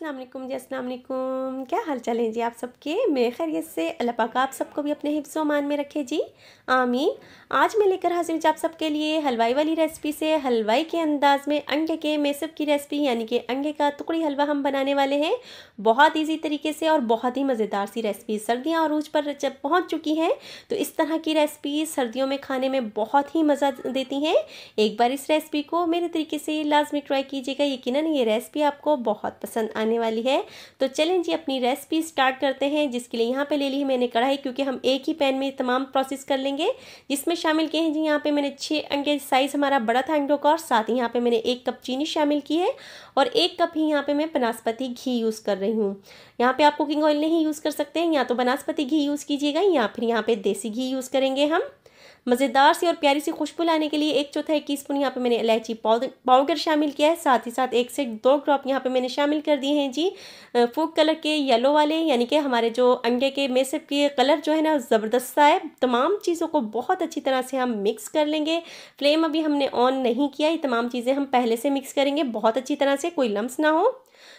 अस्सलाम जी अस्सलाम क्या हाल चाल है जी आप सबके मेरे खैरियत से अल्लाह पाक आप सबको भी अपने हिफ्स मान में रखे जी आमीन आज मैं लेकर हाजिर हूँ आप सबके लिए हलवाई वाली रेसिपी से हलवाई के अंदाज़ में अंडे के मेसब की रेसिपी यानी कि अंडे का टुकड़ी हलवा हम बनाने वाले हैं बहुत ईजी तरीके से और बहुत ही मज़ेदार सी रेसिपी सर्दियाँ और पर जब पहुँच चुकी हैं तो इस तरह की रेसिपी सर्दियों में खाने में बहुत ही मज़ा देती हैं एक बार इस रेसिपी को मेरे तरीके से लाजमी ट्राई कीजिएगा यकीन ये रेसिपी आपको बहुत पसंद आने आने वाली है तो चलें जी अपनी रेसिपी स्टार्ट करते हैं जिसके लिए यहाँ पे ले ली है मैंने कढ़ाई क्योंकि हम एक ही पैन में तमाम प्रोसेस कर लेंगे जिसमें शामिल किए हैं जी यहाँ पे मैंने छः अंडे साइज़ हमारा बड़ा था अंडों का और साथ ही यहाँ पे मैंने एक कप चीनी शामिल की है और एक कप ही यहाँ पे मैं बनास्पति घी यूज़ कर रही हूँ यहाँ पर आप कुकिंग ऑयल नहीं यूज़ कर सकते हैं या तो बनास्पति घी यूज़ कीजिएगा या फिर यहाँ पे देसी घी यूज़ करेंगे हम मज़ेदार सी और प्यारी सी खुशबू लाने के लिए एक चौथा एक टी स्पून यहाँ पर मैंने इलायची पाउडर शामिल किया है साथ ही साथ एक से दो ड्रॉप यहाँ पर मैंने शामिल कर दिए हैं जी फूड कलर के येलो वाले यानी कि हमारे जो अंडे के मेसअप के कलर जो है ना ज़बरदस्त सा है तमाम चीज़ों को बहुत अच्छी तरह से हम मिक्स कर लेंगे फ्लेम अभी हमने ऑन नहीं किया ये तमाम चीज़ें हम पहले से मिक्स करेंगे बहुत अच्छी तरह से कोई लम्स ना हो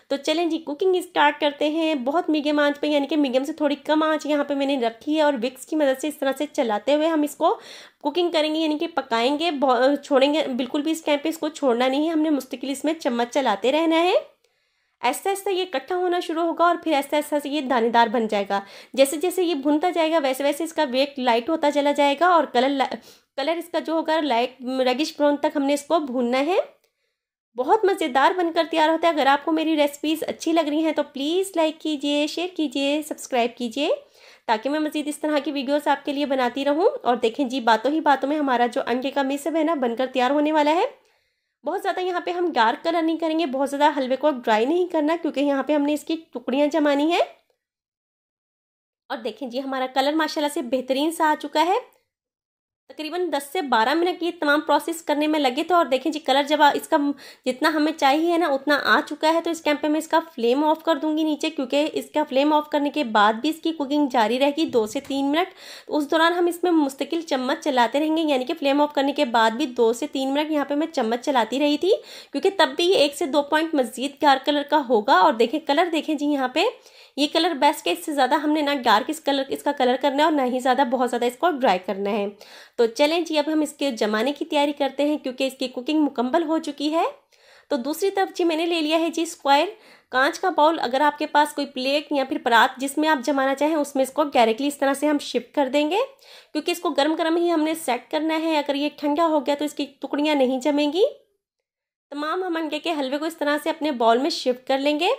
तो चलें जी कुकिंग स्टार्ट करते हैं बहुत मीडियम आंच पे यानी कि मीडियम से थोड़ी कम आंच यहाँ पे मैंने रखी है और विक्स की मदद से इस तरह से चलाते हुए हम इसको कुकिंग करेंगे यानी कि पकाएंगे छोड़ेंगे बिल्कुल भी इस टाइम पर इसको छोड़ना नहीं है हमने मुस्तकिल इसमें चम्मच चलाते रहना है ऐसा ऐसा ये इकट्ठा होना शुरू होगा और फिर ऐसा ऐसा ये दानेदार बन जाएगा जैसे जैसे ये भुनता जाएगा वैसे वैसे इसका वेट लाइट होता चला जाएगा और कलर कलर इसका जो होगा लाइट रेगिश ब्राउन तक हमने इसको भूनना है बहुत मज़ेदार बनकर तैयार होता है अगर आपको मेरी रेसिपीज़ अच्छी लग रही हैं तो प्लीज़ लाइक कीजिए शेयर कीजिए सब्सक्राइब कीजिए ताकि मैं मज़ीद इस तरह की वीडियोस आपके लिए बनाती रहूं और देखें जी बातों ही बातों में हमारा जो अंडे का मिसअप है ना बनकर तैयार होने वाला है बहुत ज़्यादा यहाँ पर हम डार्क कलर नहीं करेंगे बहुत ज़्यादा हलवे को ड्राई नहीं करना क्योंकि यहाँ पर हमने इसकी टुकड़ियाँ जमानी हैं और देखें जी हमारा कलर माशाला से बेहतरीन सा आ चुका है तकरीबन 10 से 12 मिनट ये तमाम प्रोसेस करने में लगे थे और देखें जी कलर जब इसका जितना हमें चाहिए ना उतना आ चुका है तो इस कैंप पे मैं इसका फ्लेम ऑफ कर दूंगी नीचे क्योंकि इसका फ्लेम ऑफ करने के बाद भी इसकी कुकिंग जारी रहेगी दो से तीन मिनट उस दौरान हम इसमें मुस्तकिल चम्मच चलाते रहेंगे यानी कि फ्लेम ऑफ करने के बाद भी दो से तीन मिनट यहाँ पर मैं चम्मच चलाती रही थी क्योंकि तब भी ये एक से दो पॉइंट मज़ीद गार कलर का होगा और देखें कलर देखें जी यहाँ पर ये कलर बेस्ट है इससे ज़्यादा हमने ना डार्क इस कलर इसका कलर करना है और ना ही ज़्यादा बहुत ज़्यादा इसको ड्राई करना है तो चलें जी अब हम इसके जमाने की तैयारी करते हैं क्योंकि इसकी कुकिंग मुकम्मल हो चुकी है तो दूसरी तरफ जी मैंने ले लिया है जी स्क्वायर कांच का बाउल अगर आपके पास कोई प्लेट या फिर परात जिसमें आप जमाना चाहें उसमें इसको डायरेक्टली इस तरह से हम शिफ्ट कर देंगे क्योंकि इसको गर्म गर्म ही हमने सेट करना है अगर ये ठंडा हो गया तो इसकी टुकड़ियाँ नहीं जमेंगी तमाम हम अंडे के हलवे को इस तरह से अपने बाउल में शिफ्ट कर लेंगे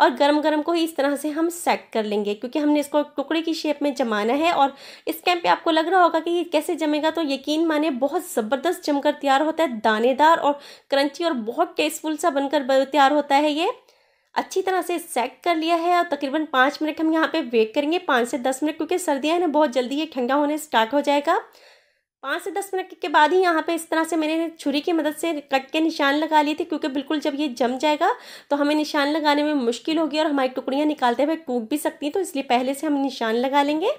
और गरम गरम को ही इस तरह से हम सेट कर लेंगे क्योंकि हमने इसको टुकड़े की शेप में जमाना है और इस टाइम पे आपको लग रहा होगा कि ये कैसे जमेगा तो यकीन माने बहुत ज़बरदस्त जमकर तैयार होता है दानेदार और क्रंची और बहुत टेस्टफुल सा बनकर तैयार होता है ये अच्छी तरह से सेक कर लिया है और तकरीबन पाँच मिनट हम यहाँ पे वेट करेंगे पाँच से दस मिनट क्योंकि सर्दियाँ हैं ना बहुत जल्दी ये ठंडा होने स्टार्ट हो जाएगा पाँच से दस मिनट के बाद ही यहाँ पे इस तरह से मैंने छुरी की मदद से कट के निशान लगा लिए थे क्योंकि बिल्कुल जब ये जम जाएगा तो हमें निशान लगाने में मुश्किल होगी और हमारी टुकड़ियाँ निकालते हुए टूट भी सकती हैं तो इसलिए पहले से हम निशान लगा लेंगे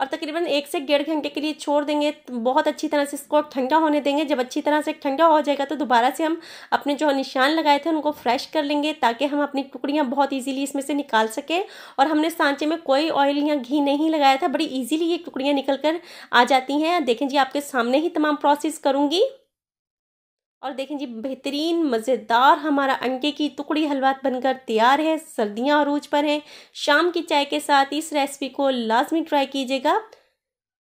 और तकरीबन एक से डेढ़ घंटे के लिए छोड़ देंगे तो बहुत अच्छी तरह से इसको ठंडा होने देंगे जब अच्छी तरह से ठंडा हो जाएगा तो दोबारा से हम अपने जो निशान लगाए थे उनको फ्रेश कर लेंगे ताकि हम अपनी टुकड़ियाँ बहुत ईजीली इसमें से निकाल सकें और हमने सांचे में कोई ऑयल या घी नहीं लगाया था बड़ी ईजिली ये टुकड़ियाँ निकल कर आ जाती हैं देखें जी आपके सामने ही तमाम प्रोसेस करूँगी और देखें जी बेहतरीन मज़ेदार हमारा अंडे की टुकड़ी हलवा बनकर तैयार है सर्दियां और रूज पर हैं शाम की चाय के साथ इस रेसिपी को लाजमी ट्राई कीजिएगा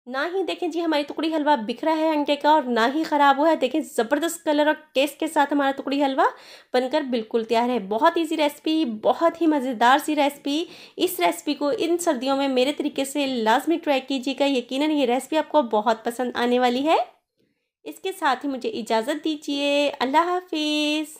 ना ही देखें जी हमारी टुकड़ी हलवा बिखरा है अंडे का और ना ही ख़राब हुआ है देखें ज़बरदस्त कलर और टेस्ट के साथ हमारा टुकड़ी हलवा बनकर बिल्कुल तैयार है बहुत इजी रेसिपी बहुत ही मज़ेदार सी रेसिपी इस रेसिपी को इन सर्दियों में मेरे तरीके से लाजमी ट्राई कीजिएगा यकीनन ये रेसिपी आपको बहुत पसंद आने वाली है इसके साथ ही मुझे इजाज़त दीजिए अल्लाह हाफिज़